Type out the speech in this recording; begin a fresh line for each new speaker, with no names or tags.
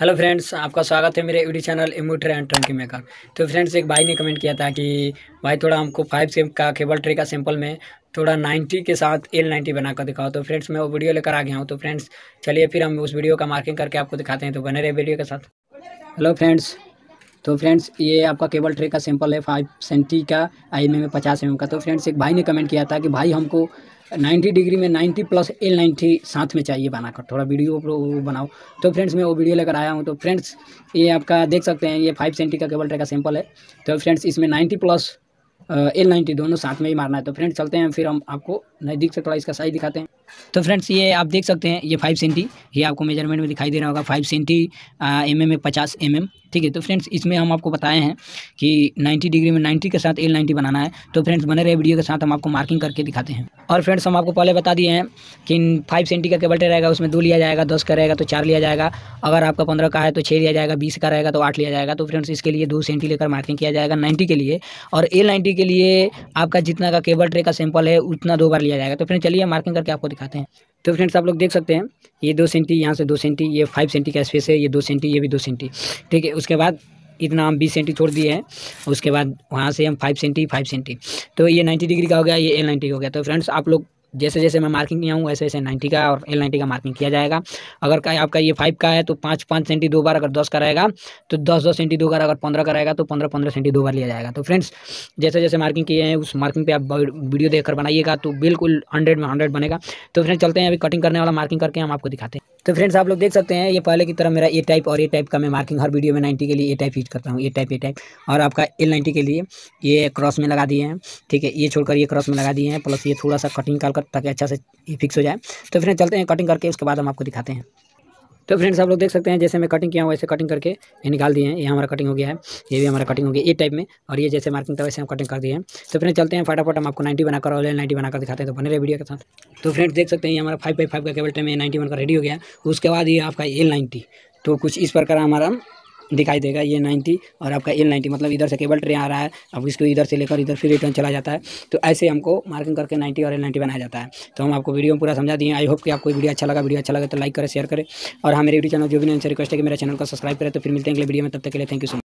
hello friends आपका स्वागत है मेरे YouTube channel emotor and turnkey maker तो फ्रेंड्स एक भाई ने कमेंट किया था कि भाई थोड़ा हमको फाइव सेम का केबल ट्रे का सैंपल में थोड़ा नाइन्टी के साथ एल नाइन्टी बनाकर दिखाओ तो फ्रेंड्स मैं वो वीडियो लेकर आ गया हूँ तो फ्रेंड्स चलिए फिर हम उस वीडियो का मार्किंग करके आपको दिखाते हैं तो बने रहे वीडियो के साथ हेलो फ्रेंड्स तो फ्रेंड्स ये आपका केबल ट्रे का सैंपल है फाइव सेंटी का आई एम में पचास एम का तो फ्रेंड्स एक भाई ने कमेंट किया था कि भाई हमको नाइन्टी डिग्री में नाइन्टी प्लस एल नाइन्टी साथ में चाहिए बनाकर थोड़ा वीडियो बनाओ तो फ्रेंड्स मैं वो वीडियो लेकर आया हूँ तो फ्रेंड्स ये आपका देख सकते हैं ये फाइव सेंटी का केबल ट्रे का सैम्पल है तो फ्रेंड्स इसमें नाइन्टी प्लस एल नाइन्टी दोनों साथ में ही मारना है तो फ्रेंड्स चलते हैं फिर हम आपको नज़दीक से थोड़ा इसका साइज दिखाते हैं तो फ्रेंड्स ये आप देख सकते हैं ये फाइव सेंटी ये आपको मेजरमेंट में दिखाई दे रहा होगा फाइव सेंटी एम एम में पचास एम mm, एम ठीक है तो फ्रेंड्स इसमें हम आपको बताए हैं कि नाइन्टी डिग्री में नाइन्टी के साथ एल नाइन्टी बनाना है तो फ्रेंड्स बने रहे वीडियो के साथ हम आपको मार्किंग करके दिखाते हैं और फ्रेंड्स हम आपको पहले बता दिए हैं कि फाइव सेंटी का केबल रहेगा उसमें दो लिया जाएगा दस का रहेगा तो चार लिया जाएगा अगर आपका पंद्रह का है तो छः लिया जाएगा बीस का रहेगा तो आठ लिया जाएगा तो फ्रेंड्स इसके लिए दो सेंटी लेकर मार्किंग किया जाएगा नाइन्टी के लिए और एल नाइन्टी के लिए आपका जितना का केबल ट्रे का सैम्पल है उतना दो बार लिया जाएगा तो फ्रेंड चलिए मार्किंग करके आपको दिखाते हैं तो फ्रेंड्स आप लोग देख सकते हैं ये दो सेंटी यहाँ से दो सेंटी ये फाइव सेंटी का स्पेस है ये दो सेंटी ये भी दो सेंटी ठीक है उसके बाद इतना हम बीस सेंटी छोड़ दिए हैं उसके बाद वहाँ से हम फाइव सेंटी फाइव सेंटी तो ये नाइन्टी डिग्री का हो गया ये एल नाइन्टी हो गया तो फ्रेंड्स आप लोग जैसे जैसे मैं मार्किंग किया हूँ वैसे वैसे नाइन्टी का और एल नाइन्टी का मार्किंग किया जाएगा अगर का आपका ये फाइव का है तो पाँच पाँच सेंटी दो बार अगर दस का रहेगा तो दस दस सेंटी दो बार अगर पंद्रह का रहेगा तो पंद्रह पंद्रह सेंटी दो बार लिया जाएगा तो फ्रेंड्स जैसे जैसे मार्किंग किए हैं उस मार्किंग पर आप वीडियो देखकर बनाइएगा तो बिल्कुल हंड्रेड में हंड्रेड बनेगा तो फ्रेंड्स चलते हैं अभी कटिंग करने वाला मार्किंग करके हम आपको दिखाते हैं तो फ्रेंड्स आप लोग देख सकते हैं ये पहले की तरह मेरा ए टाइप और ए टाइप का मैं मार्किंग हर वीडियो में नाइन्टी के लिए ए टाइप यूज करता हूँ ए टाइप ए टाइप और आपका एल नाइन्टी के लिए ये क्रॉस में लगा दिए हैं ठीक है ये छोड़कर ये क्रॉस में लगा दिए हैं प्लस ये थोड़ा सा कटिंग कर ताकि अच्छा से फिक्स हो जाए तो फ्रेंड चलते हैं कटिंग करके उसके बाद हम आपको दिखाते हैं तो फ्रेंड्स आप लोग देख सकते हैं जैसे मैं कटिंग किया हूँ वैसे कटिंग करके ये निकाल दिए हैं ये हमारा कटिंग हो गया है ये भी हमारा कटिंग हो गया ए टाइप में और ये जैसे मार्किंग था वैसे हम कटिंग कर दिए हैं तो फ्रेंड चलते हैं फटाफट हम आपको नाइन्टी बनाकर और नाइन्टी बनाकर दिखाते हैं तो बने रहे वीडियो के साथ तो फ्रेंड्स देख सकते हैं हमारा फाइव बाई फाइव का केबल टाइम नाइन्टी वन का रेडी हो गया उसके बाद ये आपका एल नाइन्टी तो कुछ इस प्रकार हमारा दिखाई देगा ये नाइन्टी और आपका एल नाइन्टी मतलब इधर से केबल ट्रे आ रहा है अब इसको इधर से लेकर इधर फिर रिटर्न चला जाता है तो ऐसे हमको मार्किंग करके नाइन्टी और एल नाइन्टी बनाया जाता है तो हम आपको वीडियो में पूरा समझा दिए आई होप कि आपको वीडियो अच्छा लगा वीडियो अच्छा लगा तो लाइक करें शेयर करें और हमारे यूट्यूब चैनल जो भी नहीं रिक्वेस्ट है कि मेरे चैनल को सब्सक्राइब करें तो फिर मिलते हैं अगले वीडियो में तब तक के लिए थैंक यू सो मच